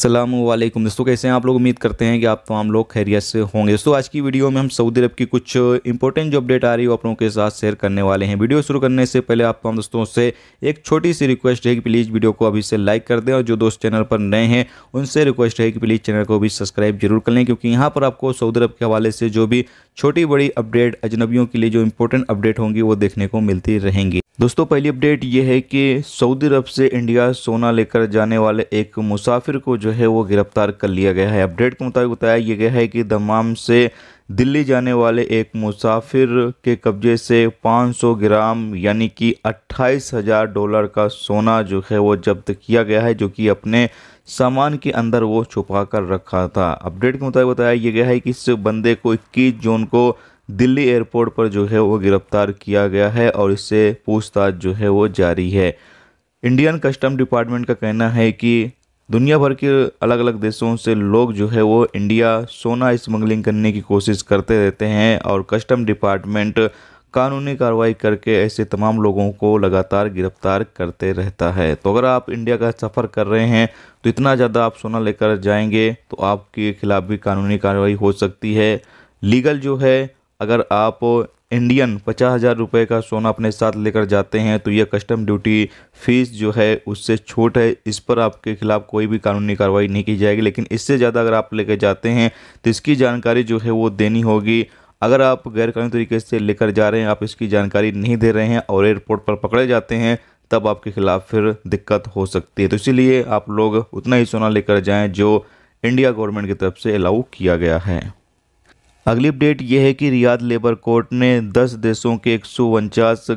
असलम दोस्तों कैसे हैं आप लोग उम्मीद करते हैं कि आप तमाम लोग खैरियत से होंगे दोस्तों आज की वीडियो में हम सऊदी अरब की कुछ इंपॉर्टेंट जो अपडेट आ रही है वो आप लोगों के साथ शेयर करने वाले हैं वीडियो शुरू करने से पहले आप तमाम दोस्तों से एक छोटी सी रिक्वेस्ट है कि प्लीज़ वीडियो को अभी से लाइक कर दें और जो दोस्त चैनल पर नए हैं उनसे रिक्वेस्ट है कि प्लीज़ चैनल को भी सब्सक्राइब जरूर कर लें क्योंकि यहाँ पर आपको सऊदी अरब के हवाले से जो भी छोटी बड़ी अपडेट अजनबियों के लिए जो इंपॉर्टेंट अपडेट होंगी वो देखने को मिलती रहेंगी दोस्तों पहली अपडेट ये है कि सऊदी अरब से इंडिया सोना लेकर जाने वाले एक मुसाफिर को जो है वो गिरफ्तार कर लिया गया है अपडेट के मुताबिक बताया गया है कि दमाम से दिल्ली जाने वाले एक मुसाफिर के कब्जे से 500 ग्राम यानी कि अट्ठाईस हज़ार डॉलर का सोना जो है वो जब्त किया गया है जो कि अपने सामान के अंदर वो छुपा कर रखा था अपडेट के मुताबिक बताया गया है कि इस बंदे को इक्कीस जून को दिल्ली एयरपोर्ट पर जो है वो गिरफ्तार किया गया है और इससे पूछताछ जो है वो जारी है इंडियन कस्टम डिपार्टमेंट का कहना है कि दुनिया भर के अलग अलग देशों से लोग जो है वो इंडिया सोना स्मगलिंग करने की कोशिश करते रहते हैं और कस्टम डिपार्टमेंट कानूनी कार्रवाई करके ऐसे तमाम लोगों को लगातार गिरफ्तार करते रहता है तो अगर आप इंडिया का सफ़र कर रहे हैं तो इतना ज़्यादा आप सोना लेकर जाएंगे तो आपके खिलाफ़ भी कानूनी कार्रवाई हो सकती है लीगल जो है अगर आप इंडियन पचास हज़ार रुपये का सोना अपने साथ लेकर जाते हैं तो यह कस्टम ड्यूटी फीस जो है उससे छूट है इस पर आपके खिलाफ कोई भी कानूनी कार्रवाई नहीं की जाएगी लेकिन इससे ज़्यादा अगर आप लेकर जाते हैं तो इसकी जानकारी जो है वो देनी होगी अगर आप गैरकानूनी तरीके से लेकर जा रहे हैं आप इसकी जानकारी नहीं दे रहे हैं और एयरपोर्ट पर पकड़े जाते हैं तब आपके खिलाफ फिर दिक्कत हो सकती है तो इसीलिए आप लोग उतना ही सोना लेकर जाएं जो इंडिया गवर्नमेंट की तरफ से अलाउ किया गया है अगली अपडेट यह है कि रियाद लेबर कोर्ट ने 10 देशों के एक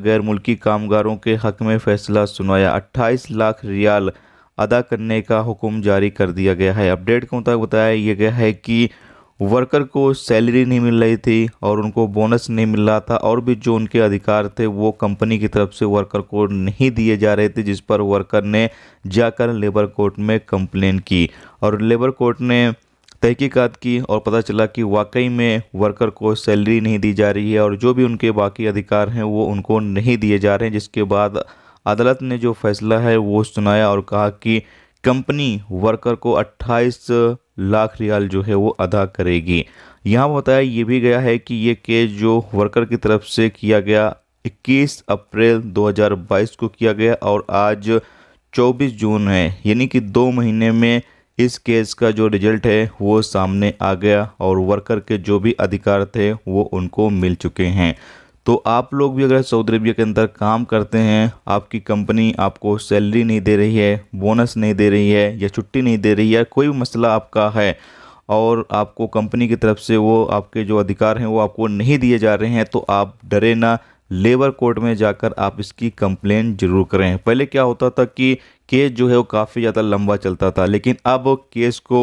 गैर मुल्की कामगारों के हक में फैसला सुनाया 28 लाख रियाल अदा करने का हुक्म जारी कर दिया गया है अपडेट के मुताबिक बताया यह गया है कि वर्कर को सैलरी नहीं मिल रही थी और उनको बोनस नहीं मिल रहा था और भी जो उनके अधिकार थे वो कंपनी की तरफ से वर्कर को नहीं दिए जा रहे थे जिस पर वर्कर ने जाकर लेबर कोर्ट में कंप्लेन की और लेबर कोर्ट ने तहकीकात की और पता चला कि वाकई में वर्कर को सैलरी नहीं दी जा रही है और जो भी उनके बाकी अधिकार हैं वो उनको नहीं दिए जा रहे हैं जिसके बाद अदालत ने जो फैसला है वो सुनाया और कहा कि कंपनी वर्कर को 28 लाख रियाल जो है वो अदा करेगी यहाँ बताया ये भी गया है कि ये केस जो वर्कर की तरफ से किया गया 21 अप्रैल 2022 को किया गया और आज 24 जून है यानी कि दो महीने में इस केस का जो रिजल्ट है वो सामने आ गया और वर्कर के जो भी अधिकार थे वो उनको मिल चुके हैं तो आप लोग भी अगर सऊदी अरबिया के अंदर काम करते हैं आपकी कंपनी आपको सैलरी नहीं दे रही है बोनस नहीं दे रही है या छुट्टी नहीं दे रही है कोई भी मसला आपका है और आपको कंपनी की तरफ से वो आपके जो अधिकार हैं वो आपको नहीं दिए जा रहे हैं तो आप डरे ना लेबर कोर्ट में जाकर आप इसकी कंप्लेन जरूर करें पहले क्या होता था कि केस जो है वो काफ़ी ज़्यादा लंबा चलता था लेकिन अब केस को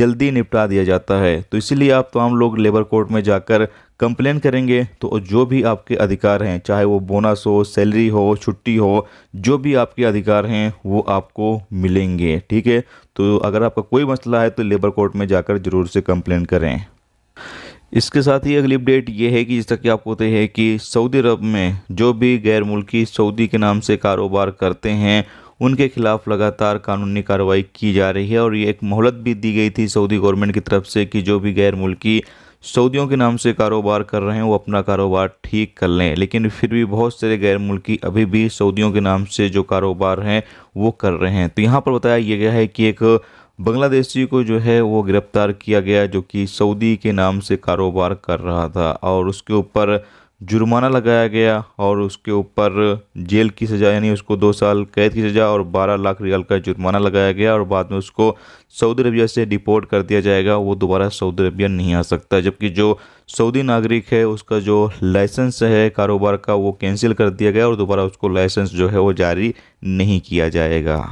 जल्दी निपटा दिया जाता है तो इसीलिए आप तमाम लोग लेबर कोर्ट में जाकर कंप्लेन करेंगे तो जो भी आपके अधिकार हैं चाहे वो बोनस हो सैलरी हो छुट्टी हो जो भी आपके अधिकार हैं वो आपको मिलेंगे ठीक है तो अगर आपका कोई मसला है तो लेबर कोर्ट में जाकर ज़रूर से कंप्लेन करें इसके साथ ही अगली अपडेट ये है कि तक कि आपको पता है कि सऊदी अरब में जो भी गैर मुल्की सऊदी के नाम से कारोबार करते हैं उनके खिलाफ लगातार कानूनी कार्रवाई की जा रही है और ये एक मोहलत भी दी गई थी सऊदी गवर्नमेंट की तरफ से कि जो भी गैर मुल्की सऊदियों के नाम से कारोबार कर रहे हैं वो अपना कारोबार ठीक कर लें लेकिन फिर भी बहुत सारे गैर मुल्की अभी भी सऊदियों के नाम से जो कारोबार हैं वो कर रहे हैं तो यहाँ पर बताया गया है कि एक बांग्लादेशी को जो है वो गिरफ़्तार किया गया जो कि सऊदी के नाम से कारोबार कर रहा था और उसके ऊपर जुर्माना लगाया गया और उसके ऊपर जेल की सज़ा यानी उसको दो साल कैद की सज़ा और बारह लाख रियाल का जुर्माना लगाया गया और बाद में उसको सऊदी अरबिया से डिपोर्ट कर दिया जाएगा वो दोबारा सऊदी अरबिया नहीं आ सकता जबकि जो सऊदी नागरिक है उसका जो लाइसेंस है कारोबार का वो कैंसिल कर दिया गया और दोबारा उसको लाइसेंस जो है वो जारी नहीं किया जाएगा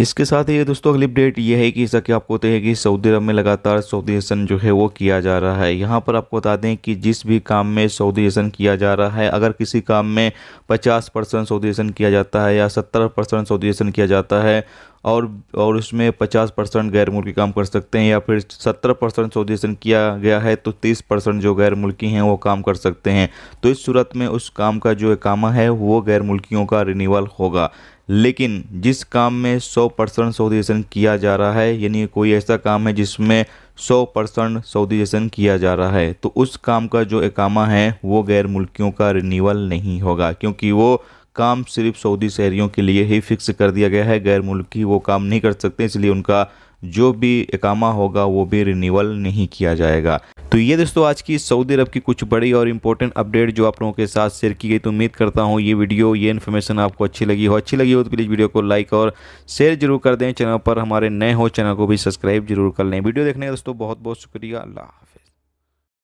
इसके साथ ही दोस्तों अगली अपडेट ये है कि जैसा कि आपको बताइए कि सऊदी अरब में लगातार सऊदी हसन जो है वो किया जा रहा है यहाँ पर आपको बता दें कि जिस भी काम में सऊदी हसन किया जा रहा है अगर किसी काम में 50 परसेंट सऊदी हसन किया जाता है या 70 परसेंट सऊदी हसन किया जाता है और और उसमें 50 परसेंट गैर मुल्की काम कर सकते हैं या फिर 70 परसेंट सऊदी हसन किया गया है तो 30 परसेंट जो गैर मुल्की हैं वो काम कर सकते हैं तो इस सूरत में उस काम का जो इकामा है वो गैर मुल्कियों का रिनीवल होगा लेकिन जिस काम में 100 परसेंट सऊदीजेशन किया जा रहा है यानी कोई ऐसा काम है जिसमें 100 परसेंट सऊदीजेशन किया जा रहा है तो उस काम का जो एकामा है वो गैर मुल्कियों का रिनीवल नहीं होगा क्योंकि वो काम सिर्फ सऊदी शहरियों के लिए ही फिक्स कर दिया गया है गैर मुल्की वो काम नहीं कर सकते इसलिए उनका जो भी इकामा होगा वो भी रिन्यूअल नहीं किया जाएगा तो ये दोस्तों आज की सऊदी अरब की कुछ बड़ी और इम्पोर्टेंट अपडेट जो आप लोगों के साथ शेयर की गई तो उम्मीद करता हूँ ये वीडियो ये इन्फॉर्मेशन आपको अच्छी लगी हो अच्छी लगी हो तो प्लीज़ वीडियो को लाइक और शेयर जरूर कर दें चैनल पर हमारे नए हो चैनल को भी सब्सक्राइब जरूर कर लें वीडियो देखने का दोस्तों बहुत बहुत शुक्रिया अल्लाह हाफ़